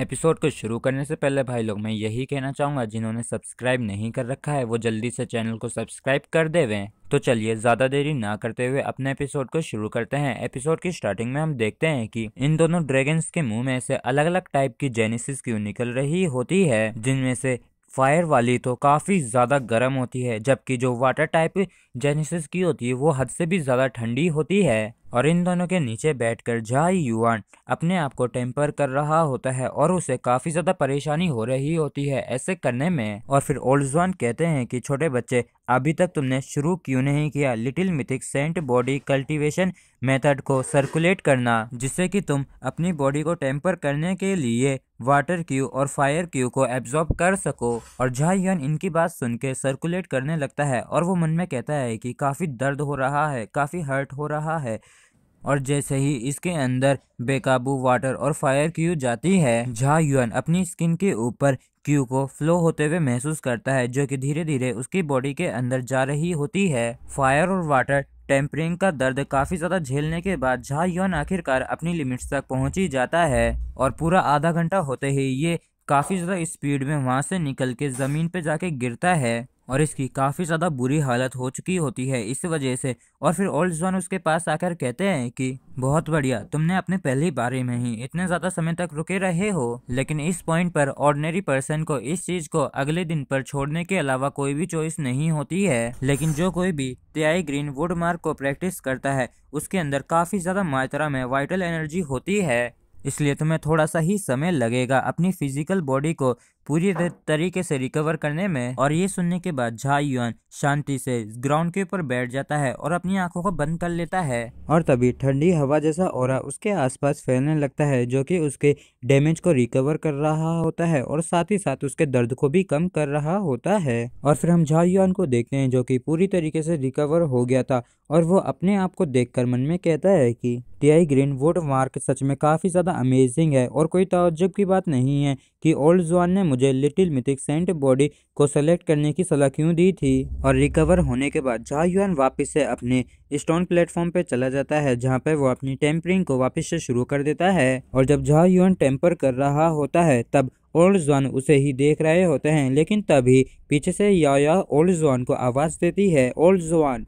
Episode को शुरू करने से पहले भाई लोग मैं यही कहना चाहूँगा जिन्होंने सब्सक्राइब नहीं कर रखा है वो जल्दी से चैनल को सब्सक्राइब कर देवे तो चलिए ज़्यादा देरी ना करते हुए अपने एपिसोड को शुरू करते हैं एपिसोड की स्टार्टिंग में हम देखते हैं कि इन दोनों ड्रैगन्स के मुंह में से अलग अलग टाइप की जेनेसिस क्यों निकल रही होती है जिनमें से फायर वाली तो काफ़ी ज़्यादा गर्म होती है जबकि जो वाटर टाइप जेनेसिस की होती है वो हद से भी ज़्यादा ठंडी होती है और इन दोनों के नीचे बैठकर जाई युआन अपने आप को टेम्पर कर रहा होता है और उसे काफी ज्यादा परेशानी हो रही होती है ऐसे करने में और फिर ओल्ड जुआन कहते हैं कि छोटे बच्चे अभी तक तुमने शुरू क्यों नहीं किया little mythic saint body cultivation method को सर्कुलेट करना जिससे कि तुम अपनी बॉडी को टेम्पर करने के लिए वाटर क्यू और फायर क्यू को एब्जॉर्ब कर सको और झाइयन इनकी बात सुन के सर्कुलेट करने लगता है और वो मन में कहता है कि काफ़ी दर्द हो रहा है काफ़ी हर्ट हो रहा है और जैसे ही इसके अंदर बेकाबू वाटर और फायर क्यू जाती है झा युअन अपनी स्किन के ऊपर क्यू को फ्लो होते हुए महसूस करता है जो कि धीरे धीरे उसकी बॉडी के अंदर जा रही होती है फायर और वाटर टेम्परिंग का दर्द काफी ज्यादा झेलने के बाद झा युअन आखिरकार अपनी लिमिट्स तक पहुँच ही जाता है और पूरा आधा घंटा होते ही ये काफी ज्यादा स्पीड में वहां से निकल के जमीन पे जाके गिरता है और इसकी काफ़ी ज़्यादा बुरी हालत हो चुकी होती है इस वजह से और फिर ओल्ड जॉन उसके पास आकर कहते हैं कि बहुत बढ़िया तुमने अपने पहली बारी में ही इतने ज़्यादा समय तक रुके रहे हो लेकिन इस पॉइंट पर ऑर्डनरी पर्सन को इस चीज़ को अगले दिन पर छोड़ने के अलावा कोई भी चॉइस नहीं होती है लेकिन जो कोई भी त्याई ग्रीन वुड मार्क को प्रैक्टिस करता है उसके अंदर काफ़ी ज़्यादा मात्रा में वाइटल एनर्जी होती है इसलिए तुम्हें थोड़ा सा ही समय लगेगा अपनी फिजिकल बॉडी को पूरी हाँ। तरीके से रिकवर करने में और ये सुनने के बाद झा युआन शांति से ग्राउंड के ऊपर बैठ जाता है और अपनी आंखों को बंद कर लेता है और तभी ठंडी हवा जैसा और उसके आसपास फैलने लगता है जो कि उसके डैमेज को रिकवर कर रहा होता है और साथ ही साथ उसके दर्द को भी कम कर रहा होता है और फिर हम झाई युआन को देखते हैं जो की पूरी तरीके से रिकवर हो गया था और वो अपने आप को देख मन में कहता है की टीआई ग्रीन वोट मार्क सच में काफी ज्यादा अमेजिंग है और कोई तवज्जब की बात नहीं है की ओल्ड जोन ने मुझे लिटिल मिथिक सेंट बॉडी को सेलेक्ट करने की सलाह क्यों दी थी और रिकवर होने के बाद झा युआन वापस से अपने स्टोन प्लेटफॉर्म पे चला जाता है जहाँ पे वो अपनी टेम्परिंग को वापस से शुरू कर देता है और जब जहा युआन टेम्पर कर रहा होता है तब ओल्ड जोन उसे ही देख रहे होते हैं लेकिन तभी पीछे से याया ओल्ड जोन को आवाज़ देती है ओल्ड जोन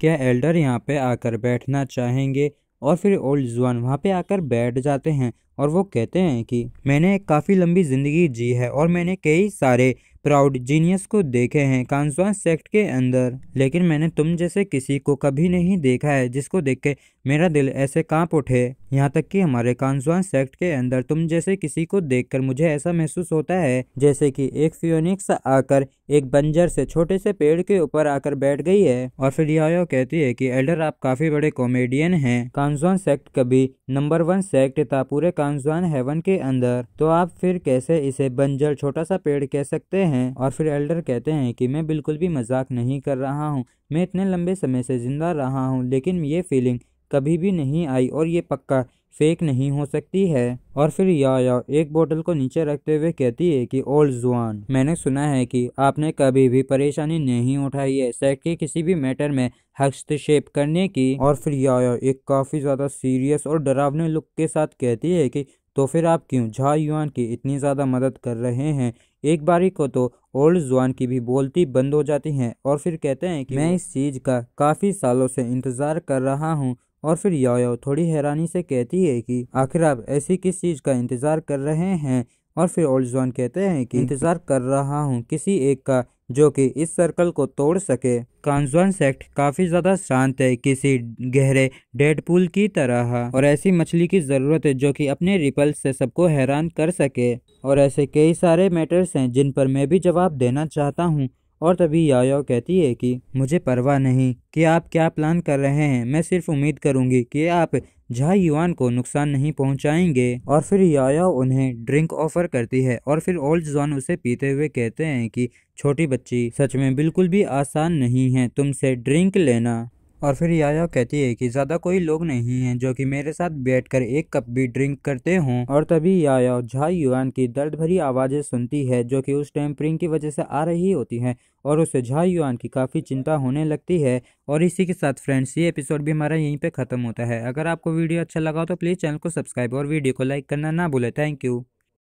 क्या एल्डर यहाँ पे आकर बैठना चाहेंगे और फिर ओल्ड जुआन वहाँ पे आकर बैठ जाते हैं और वो कहते हैं कि मैंने काफ़ी लंबी ज़िंदगी जी है और मैंने कई सारे प्राउड जीनियस को देखे हैं कानसवान सेक्ट के अंदर लेकिन मैंने तुम जैसे किसी को कभी नहीं देखा है जिसको देख के मेरा दिल ऐसे कांप उठे यहाँ तक कि हमारे कानसवान सेक्ट के अंदर तुम जैसे किसी को देखकर मुझे ऐसा महसूस होता है जैसे कि एक फियोनिक्स आकर एक बंजर से छोटे से पेड़ के ऊपर आकर बैठ गई है और फिर यायो कहती है कि एल्डर आप काफी बड़े कॉमेडियन हैं कांजुआन सेक्ट कभी नंबर वन सेक्ट था पूरे कांजुआन हेवन के अंदर तो आप फिर कैसे इसे बंजर छोटा सा पेड़ कह सकते हैं और फिर एल्डर कहते हैं कि मैं बिल्कुल भी मजाक नहीं कर रहा हूँ मैं इतने लंबे समय से जिंदा रहा हूँ लेकिन ये फीलिंग कभी भी नहीं आई और ये पक्का फेक नहीं हो सकती है और फिर याया एक बोतल को नीचे रखते हुए कहती है कि ओल्ड जुआन मैंने सुना है कि आपने कभी भी परेशानी नहीं उठाई है सेट के किसी भी मैटर में हस्तक्षेप करने की और फिर याया एक काफी ज्यादा सीरियस और डरावने लुक के साथ कहती है कि तो फिर आप क्यों झा युआन की इतनी ज़्यादा मदद कर रहे हैं एक बारी को तो ओल्ड जुआन की भी बोलती बंद हो जाती है और फिर कहते हैं कि मैं इस चीज़ का काफ़ी सालों से इंतज़ार कर रहा हूँ और फिर यो थोड़ी हैरानी से कहती है कि आखिर आप ऐसी किस चीज का इंतजार कर रहे हैं और फिर ओल्ड जॉन कहते हैं कि इंतजार कर रहा हूँ किसी एक का जो कि इस सर्कल को तोड़ सके कांजुअन सेक्ट काफी ज्यादा शांत है किसी गहरे पुल की तरह और ऐसी मछली की जरूरत है जो कि अपने रिपल्स से सबको हैरान कर सके और ऐसे कई सारे मैटर्स हैं जिन पर मैं भी जवाब देना चाहता हूँ और तभी याओ कहती है कि मुझे परवाह नहीं कि आप क्या प्लान कर रहे हैं मैं सिर्फ उम्मीद करूंगी कि आप झा युवान को नुकसान नहीं पहुंचाएंगे और फिर याया उन्हें ड्रिंक ऑफर करती है और फिर ओल्ड जॉन उसे पीते हुए कहते हैं कि छोटी बच्ची सच में बिल्कुल भी आसान नहीं है तुमसे ड्रिंक लेना और फिर याया कहती है कि ज्यादा कोई लोग नहीं हैं जो कि मेरे साथ बैठकर एक कप भी ड्रिंक करते हों और तभी याया झाई युआन की दर्द भरी आवाजें सुनती है जो कि उस टाइम प्रिंग की वजह से आ रही होती हैं और उसे झाई युआन की काफ़ी चिंता होने लगती है और इसी के साथ फ्रेंड्स ये एपिसोड भी हमारा यहीं पर ख़त्म होता है अगर आपको वीडियो अच्छा लगा तो प्लीज़ चैनल को सब्सक्राइब और वीडियो को लाइक करना ना भूलें थैंक यू